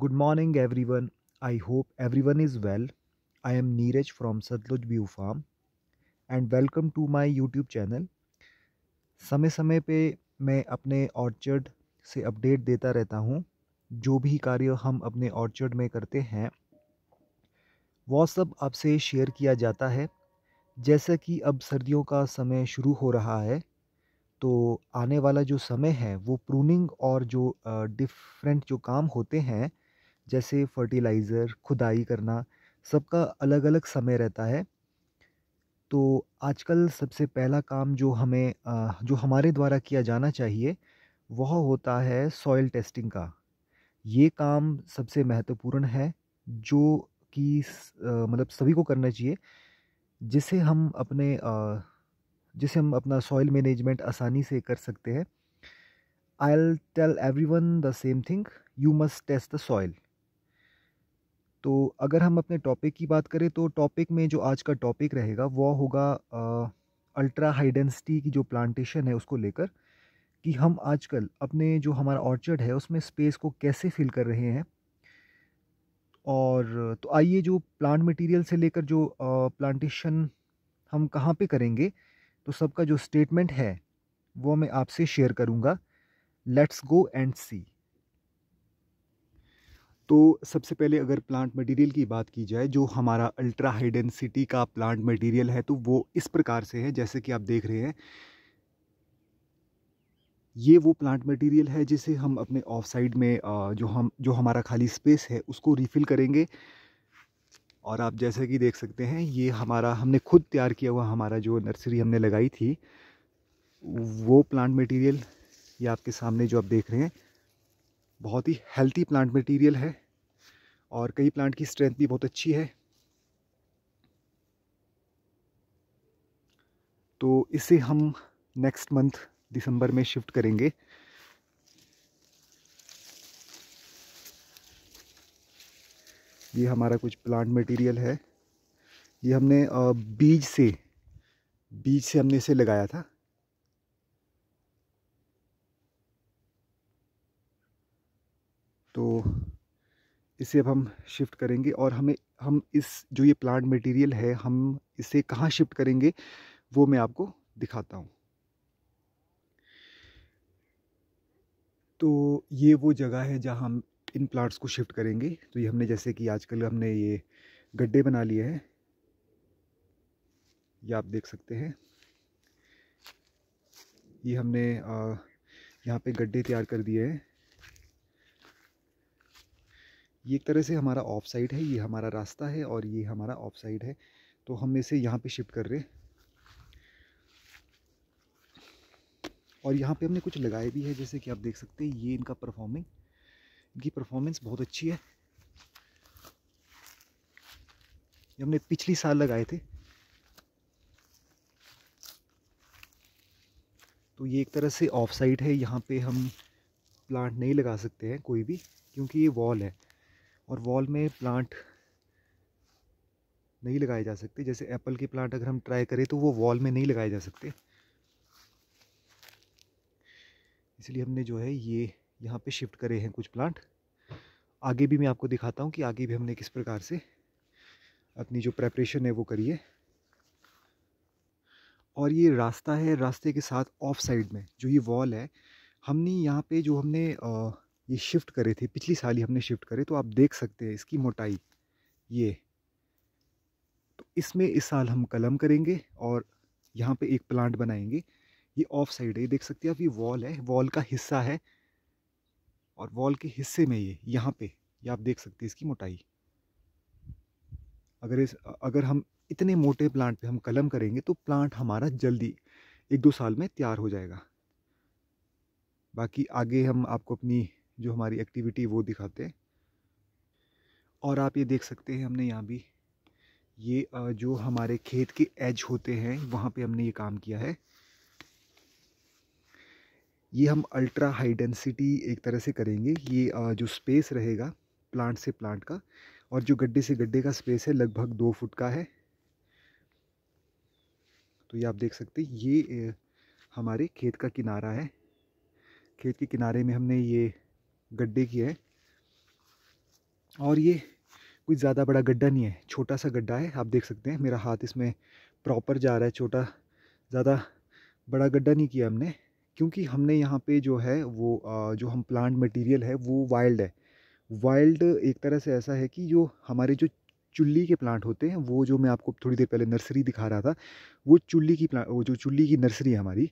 good morning everyone I hope everyone is well I am Neeraj from Satluj View farm and welcome to my YouTube channel समय समय पर मैं अपने orchard से update देता रहता हूँ जो भी कार्य हम अपने ऑर्चर्ड में करते हैं वो सब आपसे शेयर किया जाता है जैसा कि अब सर्दियों का समय शुरू हो रहा है तो आने वाला जो समय है वो प्रूनिंग और जो डिफरेंट जो काम होते हैं जैसे फर्टिलाइज़र खुदाई करना सबका अलग अलग समय रहता है तो आजकल सबसे पहला काम जो हमें जो हमारे द्वारा किया जाना चाहिए वह होता है सॉइल टेस्टिंग का ये काम सबसे महत्वपूर्ण है जो कि मतलब सभी को करना चाहिए जिसे हम अपने जिसे हम अपना सॉइल मैनेजमेंट आसानी से कर सकते हैं I'll tell everyone the same thing you must test the soil तो अगर हम अपने टॉपिक की बात करें तो टॉपिक में जो आज का टॉपिक रहेगा वो होगा अल्ट्रा हाई डेंसिटी की जो प्लांटेशन है उसको लेकर कि हम आजकल अपने जो हमारा ऑर्चर्ड है उसमें स्पेस को कैसे फिल कर रहे हैं और तो आइए जो प्लांट मटेरियल से लेकर जो प्लांटेशन हम कहाँ पे करेंगे तो सबका जो स्टेटमेंट है वो मैं आपसे शेयर करूंगा लेट्स गो एंड सी तो सबसे पहले अगर प्लांट मटेरियल की बात की जाए जो हमारा अल्ट्रा हाई डेंसिटी का प्लांट मटेरियल है तो वो इस प्रकार से है जैसे कि आप देख रहे हैं ये वो प्लांट मटेरियल है जिसे हम अपने ऑफ साइड में जो हम जो हमारा खाली स्पेस है उसको रिफ़िल करेंगे और आप जैसे कि देख सकते हैं ये हमारा हमने खुद तैयार किया हुआ हमारा जो नर्सरी हमने लगाई थी वो प्लांट मटेरियल ये आपके सामने जो आप देख रहे हैं बहुत ही हेल्थी प्लांट मटेरियल है और कई प्लांट की स्ट्रेंथ भी बहुत अच्छी है तो इसे हम नेक्स्ट मंथ दिसंबर में शिफ्ट करेंगे ये हमारा कुछ प्लांट मटेरियल है ये हमने बीज से बीज से हमने इसे लगाया था तो इसे अब हम शिफ्ट करेंगे और हमें हम इस जो ये प्लांट मटेरियल है हम इसे कहाँ शिफ्ट करेंगे वो मैं आपको दिखाता हूँ तो ये वो जगह है जहाँ हम इन प्लांट्स को शिफ्ट करेंगे तो ये हमने जैसे कि आजकल हमने ये गड्ढे बना लिए हैं ये आप देख सकते हैं ये हमने यहाँ पे गड्ढे तैयार कर दिए हैं ये एक तरह से हमारा ऑफ साइड है ये हमारा रास्ता है और ये हमारा ऑफ साइड है तो हम इसे यहाँ पे शिफ्ट कर रहे और यहाँ पे हमने कुछ लगाए भी है जैसे कि आप देख सकते हैं ये इनका परफॉर्मिंग इनकी परफॉर्मेंस बहुत अच्छी है ये हमने पिछली साल लगाए थे तो ये एक तरह से ऑफ साइड है यहाँ पे हम प्लांट नहीं लगा सकते हैं कोई भी क्योंकि ये वॉल है और वॉल में प्लांट नहीं लगाए जा सकते जैसे एप्पल के प्लांट अगर हम ट्राई करें तो वो वॉल में नहीं लगाए जा सकते इसलिए हमने जो है ये यहाँ पे शिफ्ट करे हैं कुछ प्लांट आगे भी मैं आपको दिखाता हूँ कि आगे भी हमने किस प्रकार से अपनी जो प्रेपरेशन है वो करी है और ये रास्ता है रास्ते के साथ ऑफ साइड में जो ये वॉल है हमने यहाँ पे जो हमने ये शिफ्ट करे थे पिछली साल ही हमने शिफ्ट करे तो आप देख सकते हैं इसकी मोटाई ये तो इसमें इस साल हम कलम करेंगे और यहाँ पे एक प्लांट बनाएंगे ये ऑफ साइड है ये देख सकते हैं आप ये वॉल है वॉल का हिस्सा है और वॉल के हिस्से में ये यहाँ पे ये आप देख सकते हैं इसकी मोटाई अगर इस अगर हम इतने मोटे प्लांट पे हम कलम करेंगे तो प्लांट हमारा जल्दी एक दो साल में तैयार हो जाएगा बाकी आगे हम आपको अपनी जो हमारी एक्टिविटी वो दिखाते हैं और आप ये देख सकते हैं हमने यहाँ भी ये जो हमारे खेत के एज होते हैं वहाँ पे हमने ये काम किया है ये हम अल्ट्रा हाई डेंसिटी एक तरह से करेंगे ये जो स्पेस रहेगा प्लांट से प्लांट का और जो गड्ढे से गड्ढे का स्पेस है लगभग दो फुट का है तो ये आप देख सकते हैं ये हमारे खेत का किनारा है खेत के किनारे में हमने ये गड्ढे किए हैं और ये कुछ ज़्यादा बड़ा गड्ढा नहीं है छोटा सा गड्ढा है आप देख सकते हैं मेरा हाथ इसमें प्रॉपर जा रहा है छोटा ज़्यादा बड़ा गड्ढा नहीं किया हमने क्योंकि हमने यहाँ पे जो है वो जो हम प्लांट मटेरियल है वो वाइल्ड है वाइल्ड एक तरह से ऐसा है कि जो हमारे जो चुल्ली के प्लांट होते हैं वो जो मैं आपको थोड़ी देर पहले नर्सरी दिखा रहा था वो चुल्ली की प्लांट वो जो चुल्ली की नर्सरी है हमारी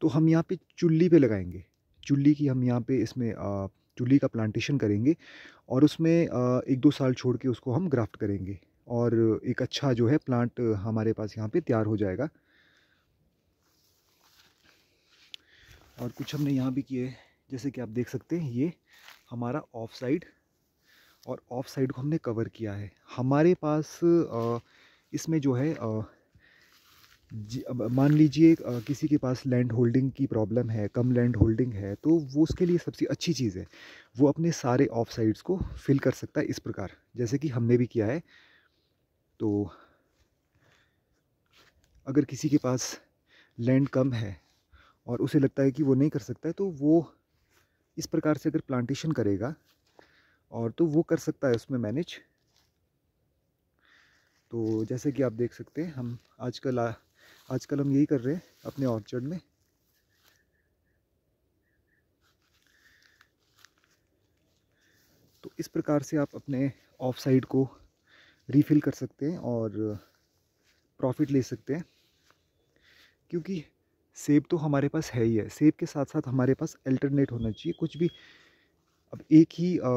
तो हम यहाँ पे चुल्ली पे लगाएंगे चुल्ली की हम यहाँ पे इसमें चुल्ली का प्लांटेशन करेंगे और उसमें एक दो साल छोड़ के उसको हम ग्राफ्ट करेंगे और एक अच्छा जो है प्लांट हमारे पास यहाँ पे तैयार हो जाएगा और कुछ हमने यहाँ भी किए जैसे कि आप देख सकते हैं ये हमारा ऑफ साइड और ऑफ साइड को हमने कवर किया है हमारे पास इसमें जो है मान लीजिए किसी के पास लैंड होल्डिंग की प्रॉब्लम है कम लैंड होल्डिंग है तो वो उसके लिए सबसे अच्छी चीज़ है वो अपने सारे ऑफ साइड्स को फिल कर सकता है इस प्रकार जैसे कि हमने भी किया है तो अगर किसी के पास लैंड कम है और उसे लगता है कि वो नहीं कर सकता है तो वो इस प्रकार से अगर प्लांटेशन करेगा और तो वो कर सकता है उसमें मैनेज तो जैसे कि आप देख सकते हैं हम आजकल आजकल हम यही कर रहे हैं अपने ऑर्चर्ड में तो इस प्रकार से आप अपने ऑफ साइड को रीफिल कर सकते हैं और प्रॉफिट ले सकते हैं क्योंकि सेब तो हमारे पास है ही है सेब के साथ साथ हमारे पास अल्टरनेट होना चाहिए कुछ भी अब एक ही आ,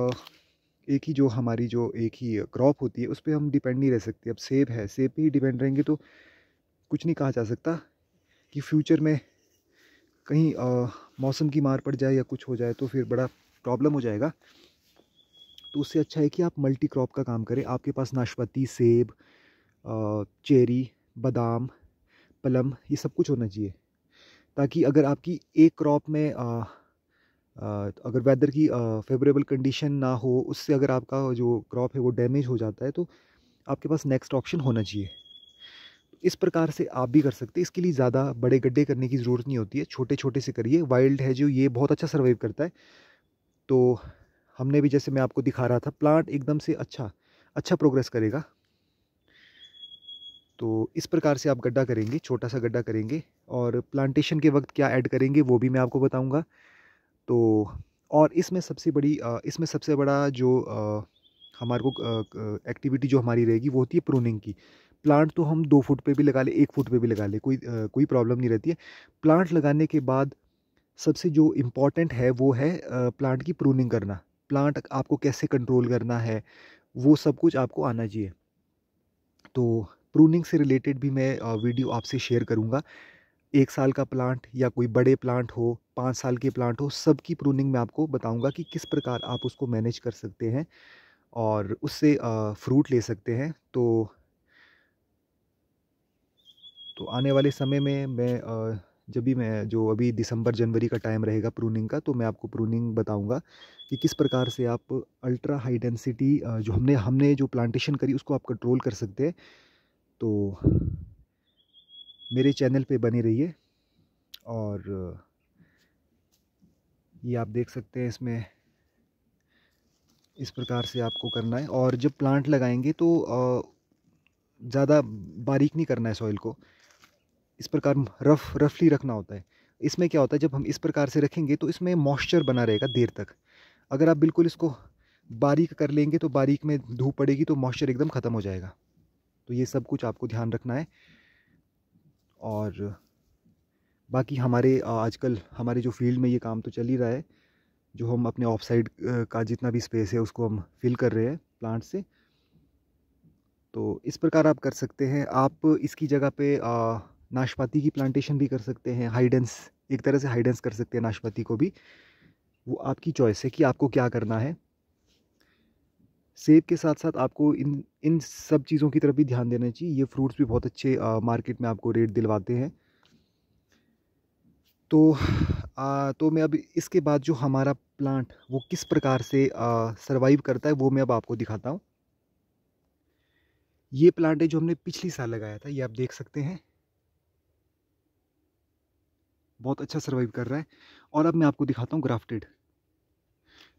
एक ही जो हमारी जो एक ही क्रॉप होती है उस पर हम डिपेंड नहीं रह सकते अब सेब है सेब पे ही डिपेंड रहेंगे तो कुछ नहीं कहा जा सकता कि फ्यूचर में कहीं आ, मौसम की मार पड़ जाए या कुछ हो जाए तो फिर बड़ा प्रॉब्लम हो जाएगा तो उससे अच्छा है कि आप मल्टी क्रॉप का काम करें आपके पास नाशपाती सेब चेरी बादाम पलम ये सब कुछ होना चाहिए ताकि अगर आपकी एक क्रॉप में आ, आ, अगर वेदर की फेवरेबल कंडीशन ना हो उससे अगर आपका जो क्रॉप है वो डैमेज हो जाता है तो आपके पास नेक्स्ट ऑप्शन होना चाहिए इस प्रकार से आप भी कर सकते हैं इसके लिए ज़्यादा बड़े गड्ढे करने की ज़रूरत नहीं होती है छोटे छोटे से करिए वाइल्ड है जो ये बहुत अच्छा सर्वाइव करता है तो हमने भी जैसे मैं आपको दिखा रहा था प्लांट एकदम से अच्छा अच्छा प्रोग्रेस करेगा तो इस प्रकार से आप गड्ढा करेंगे छोटा सा गड्ढा करेंगे और प्लांटेशन के वक्त क्या ऐड करेंगे वो भी मैं आपको बताऊंगा तो और इसमें सबसे बड़ी इसमें सबसे बड़ा जो हमारे को एक्टिविटी जो हमारी रहेगी वो होती है प्रोनिंग की प्लांट तो हम दो फुट पे भी लगा ले एक फुट पे भी लगा ले कोई कोई प्रॉब्लम नहीं रहती है प्लांट लगाने के बाद सबसे जो इम्पॉर्टेंट है वो है प्लांट की प्रोनिंग करना प्लांट आपको कैसे कंट्रोल करना है वो सब कुछ आपको आना चाहिए तो प्रूनिंग से रिलेटेड भी मैं वीडियो आपसे शेयर करूँगा एक साल का प्लांट या कोई बड़े प्लांट हो पाँच साल के प्लांट हो सबकी प्रूनिंग मैं आपको बताऊँगा कि किस प्रकार आप उसको मैनेज कर सकते हैं और उससे फ्रूट ले सकते हैं तो तो आने वाले समय में मैं जब भी मैं जो अभी दिसंबर जनवरी का टाइम रहेगा प्रूनिंग का तो मैं आपको प्रूनिंग बताऊंगा कि किस प्रकार से आप अल्ट्रा हाई डेंसिटी जो हमने हमने जो प्लांटेशन करी उसको आप कंट्रोल कर सकते हैं तो मेरे चैनल पे बने रहिए और ये आप देख सकते हैं इसमें इस प्रकार से आपको करना है और जब प्लांट लगाएंगे तो ज़्यादा बारीक नहीं करना है सॉइल को इस प्रकार रफ रफली रखना होता है इसमें क्या होता है जब हम इस प्रकार से रखेंगे तो इसमें मॉइस्चर बना रहेगा देर तक अगर आप बिल्कुल इसको बारीक कर लेंगे तो बारीक में धूप पड़ेगी तो मॉइस्चर एकदम ख़त्म हो जाएगा तो ये सब कुछ आपको ध्यान रखना है और बाकी हमारे आजकल हमारे जो फील्ड में ये काम तो चल ही रहा है जो हम अपने ऑफ साइड का जितना भी स्पेस है उसको हम फिल कर रहे हैं प्लांट से तो इस प्रकार आप कर सकते हैं आप इसकी जगह पे नाशपाती की प्लांटेशन भी कर सकते हैं हाइडेंस एक तरह से हाइडेंस कर सकते हैं नाशपाती को भी वो आपकी चॉइस है कि आपको क्या करना है सेब के साथ साथ आपको इन इन सब चीज़ों की तरफ भी ध्यान देना चाहिए ये फ्रूट्स भी बहुत अच्छे आ, मार्केट में आपको रेट दिलवाते हैं तो आ, तो मैं अब इसके बाद जो हमारा प्लांट वो किस प्रकार से सर्वाइव करता है वो मैं अब आपको दिखाता हूँ ये प्लांट है जो हमने पिछली साल लगाया था ये आप देख सकते हैं बहुत अच्छा सर्वाइव कर रहा है और अब मैं आपको दिखाता हूँ ग्राफ्टेड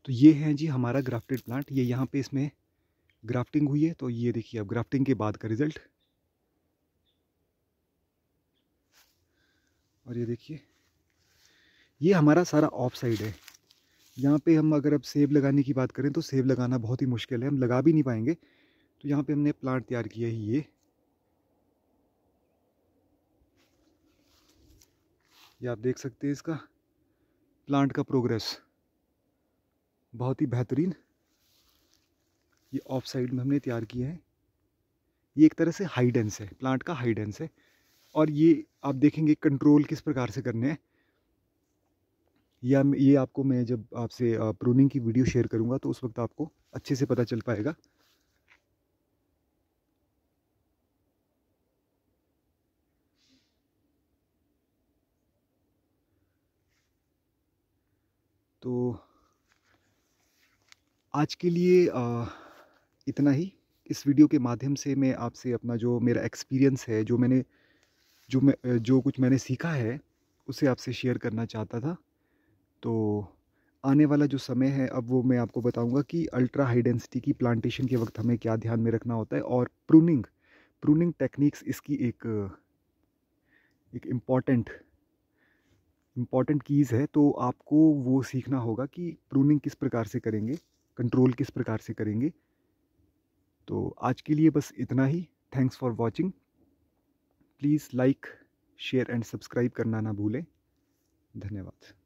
तो ये है जी हमारा ग्राफ्टेड प्लांट ये यहाँ पे इसमें ग्राफ्टिंग हुई है तो ये देखिए अब ग्राफ्टिंग के बाद का रिज़ल्ट और ये देखिए ये हमारा सारा ऑफ साइड है यहाँ पे हम अगर अब सेब लगाने की बात करें तो सेब लगाना बहुत ही मुश्किल है हम लगा भी नहीं पाएंगे तो यहाँ पे हमने प्लांट तैयार किया है ये ये आप देख सकते हैं इसका प्लांट का प्रोग्रेस बहुत ही बेहतरीन ये ऑफ साइड में हमने तैयार किया है ये एक तरह से हाइडेंस है प्लांट का हाइडेंस है और ये आप देखेंगे कंट्रोल किस प्रकार से करने हैं या ये आपको मैं जब आपसे प्रूनिंग की वीडियो शेयर करूंगा तो उस वक्त आपको अच्छे से पता चल पाएगा आज के लिए इतना ही इस वीडियो के माध्यम से मैं आपसे अपना जो मेरा एक्सपीरियंस है जो मैंने जो मैं जो कुछ मैंने सीखा है उसे आपसे शेयर करना चाहता था तो आने वाला जो समय है अब वो मैं आपको बताऊंगा कि अल्ट्रा हाई डेंसिटी की प्लांटेशन के वक्त हमें क्या ध्यान में रखना होता है और प्रूनिंग प्रूनिंग टेक्निक्स इसकी एक एक इम्पॉर्टेंट इम्पॉर्टेंट कीज़ है तो आपको वो सीखना होगा कि प्रूनिंग किस प्रकार से करेंगे कंट्रोल किस प्रकार से करेंगे तो आज के लिए बस इतना ही thanks for watching please like share and subscribe करना ना भूलें धन्यवाद